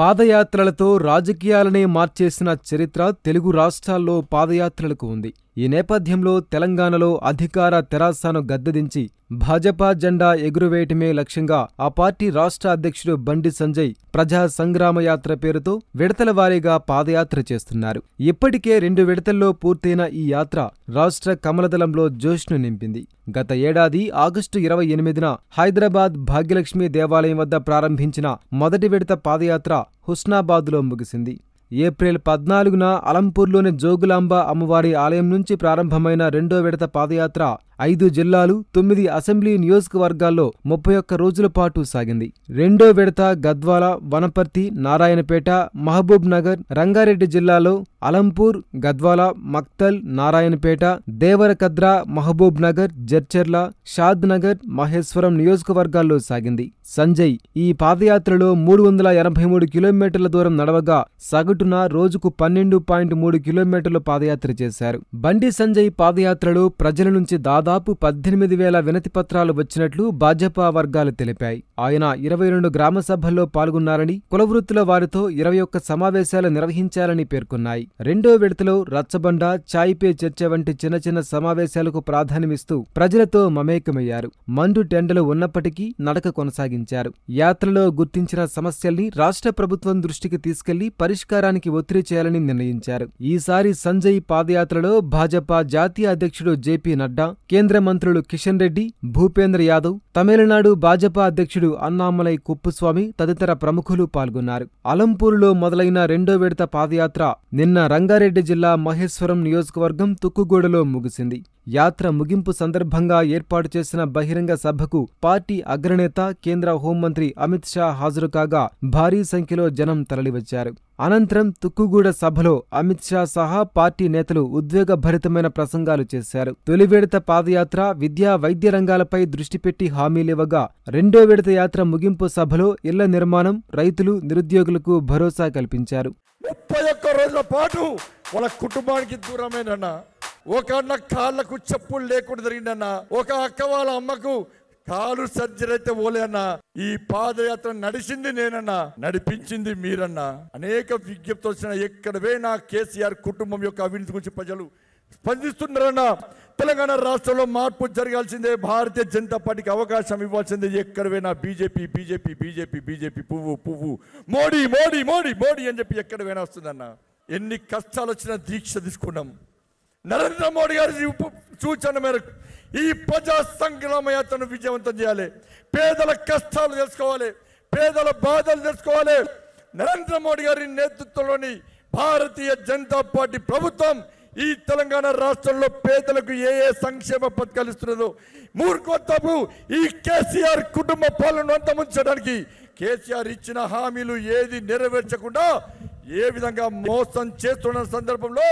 పాదయాత్రలతో రాజకీయాలనే మార్చేసిన చరిత్ర తెలుగు రాష్ట్రాల్లో పాదయాత్రలకు ఉంది ఈ నేపథ్యంలో తెలంగాణలో అధికార తెరాసాను గద్దెదించి భాజపా జెండా ఎగురువేయటమే లక్ష్యంగా ఆ పార్టీ రాష్ట్ర అధ్యక్షుడు బండి సంజయ్ ప్రజా సంగ్రామ యాత్ర పేరుతో విడతల వారీగా పాదయాత్ర చేస్తున్నారు ఇప్పటికే రెండు విడతల్లో పూర్తయిన ఈ యాత్ర రాష్ట్ర కమలదళంలో జోష్ను నింపింది గత ఏడాది ఆగస్టు ఇరవై ఎనిమిదిన హైదరాబాద్ భాగ్యలక్ష్మి దేవాలయం వద్ద ప్రారంభించిన మొదటి విడత పాదయాత్ర హుస్నాబాద్లో ముగిసింది ఏప్రిల్ పద్నాలుగున అలంపూర్లోని జోగులాంబ అమ్మవారి ఆలయం నుంచి ప్రారంభమైన రెండో విడత పాదయాత్ర ఐదు జిల్లాలు తొమ్మిది అసెంబ్లీ నియోజకవర్గాల్లో ముప్పై ఒక్క రోజుల పాటు సాగింది రెండో విడత గద్వాల వనపర్తి నారాయణపేట మహబూబ్ నగర్ రంగారెడ్డి జిల్లాలో అలంపూర్ గద్వాల మక్తల్ నారాయణపేట దేవరకద్ర మహబూబ్ నగర్ జర్చర్ల షాద్ నగర్ మహేశ్వరం నియోజకవర్గాల్లో సాగింది సంజయ్ ఈ పాదయాత్రలో మూడు వందల ఎనభై మూడు కిలోమీటర్ల దూరం నడవగా సగటున రోజుకు పన్నెండు పాయింట్ మూడు కిలోమీటర్లు పాదయాత్ర చేశారు బండి సంజయ్ పాదయాత్రలో ప్రజల నుంచి దాదాపు దాదాపు పద్దెనిమిది వేల వినతిపత్రాలు వచ్చినట్లు భాజపా వర్గాలు తెలిపాయి ఆయన ఇరవై రెండు గ్రామ సభల్లో పాల్గొన్నారని కులవృత్తుల వారితో ఇరవై ఒక్క సమావేశాలు నిర్వహించాలని పేర్కొన్నాయి రెండో విడతలో రచ్చబండ చాయిపే చర్చ వంటి చిన్న చిన్న సమావేశాలకు ప్రాధాన్యమిస్తూ ప్రజలతో మమేకమయ్యారు మండు టెండలు ఉన్నప్పటికీ నడక కొనసాగించారు యాత్రలో గుర్తించిన సమస్యల్ని రాష్ట్ర ప్రభుత్వం దృష్టికి తీసుకెళ్లి పరిష్కారానికి ఒత్తిడి చేయాలని నిర్ణయించారు ఈసారి సంజయ్ పాదయాత్రలో భాజపా జాతీయ అధ్యక్షుడు జేపీ నడ్డా కేంద్ర మంత్రులు కిషన్ రెడ్డి భూపేంద్ర యాదవ్ తమిళనాడు భాజపా అధ్యక్షుడు అన్నామలై కుప్పుస్వామి తదితర ప్రముఖులు పాల్గొన్నారు అలంపూరులో మొదలైన రెండో విడత పాదయాత్ర నిన్న రంగారెడ్డి జిల్లా మహేశ్వరం నియోజకవర్గం తుక్కుగూడలో ముగిసింది యాత్ర ముగింపు సందర్భంగా ఏర్పాటు చేసిన బహిరంగ సభకు పార్టీ అగ్రనేత కేంద్ర హోంమంత్రి అమిత్ షా హాజరు కాగా భారీ సంఖ్యలో జనం తరలివచ్చారు అనంతరం తుక్కుగూడ సభలో అమిత్ షా సహా పార్టీ నేతలు ఉద్వేగభరితమైన ప్రసంగాలు చేశారు తొలి విడత పాదయాత్ర విద్యా వైద్య రంగాలపై దృష్టి పెట్టి హామీలివ్వగా రెండో విడత యాత్ర ముగింపు సభలో ఇళ్ల నిర్మాణం రైతులు నిరుద్యోగులకు భరోసా కల్పించారు ముప్పై ఒక్క రోజుల పాటు వాళ్ళ కుటుంబానికి ఒక అన్న కాళ్ళకు చెప్పులు లేకుండా జరిగిందన్న ఒక అక్క వాళ్ళ అమ్మకు కాలు సర్జరీ అయితే అన్న ఈ పాదయాత్ర నడిచింది నేనన్నా నడిపించింది మీరన్నా అనేక విజ్ఞప్తి వచ్చిన ఎక్కడవే నా కేసీఆర్ కుటుంబం యొక్క అవినీతి గురించి ప్రజలు స్పందిస్తున్నారన్నా తెలంగాణ రాష్ట్రంలో మార్పు జరగాల్సిందే భారతీయ జనతా పార్టీకి అవకాశం ఇవ్వాల్సిందే ఎక్కడవైనా బీజేపీ బీజేపీ బీజేపీ బీజేపీ పువ్వు పువ్వు మోడీ మోడీ మోడీ మోడీ అని చెప్పి ఎక్కడవైనా వస్తుందన్నా ఎన్ని కష్టాలు వచ్చినా దీక్ష తీసుకున్నాం నరేంద్ర మోడీ గారి సూచన మేరకు ఈ ప్రజా సంక్రమ యాత్రను విజయవంతం చేయాలి పేదల కష్టాలు తెలుసుకోవాలి పేదల బాధలు తెలుసుకోవాలి నరేంద్ర మోడీ గారి నేతృత్వంలోని భారతీయ జనతా పార్టీ ప్రభుత్వం ఈ తెలంగాణ రాష్ట్రంలో పేదలకు ఏ ఏ సంక్షేమ పథకాలు ఇస్తున్నదో మూర్ఖోత్తపు ఈ కేసీఆర్ కుటుంబ పాలన అంతమంచడానికి కేసీఆర్ ఇచ్చిన హామీలు ఏది నెరవేర్చకుండా ఏ విధంగా మోసం చేస్తున్న సందర్భంలో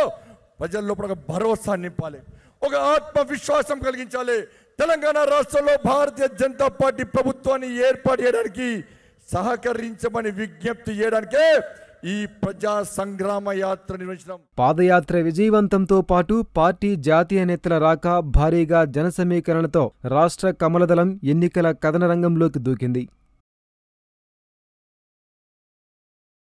ప్రజల లోపల ఒక భరోసా నింపాలి ఒక ఆత్మవిశ్వాసం కలిగించాలి తెలంగాణ రాష్ట్రంలో భారతీయ జనతా పార్టీ ప్రభుత్వాన్ని ఏర్పాటు చేయడానికి సహకరించమని విజ్ఞప్తి చేయడానికే ఈ ప్రజా సంగ్రామ యాత్ర నిర్వహించడం పాదయాత్ర విజయవంతంతో పాటు పార్టీ జాతీయ నేతల రాక భారీగా జన సమీకరణతో రాష్ట్ర కమలదళం ఎన్నికల కథన రంగంలోకి దూకింది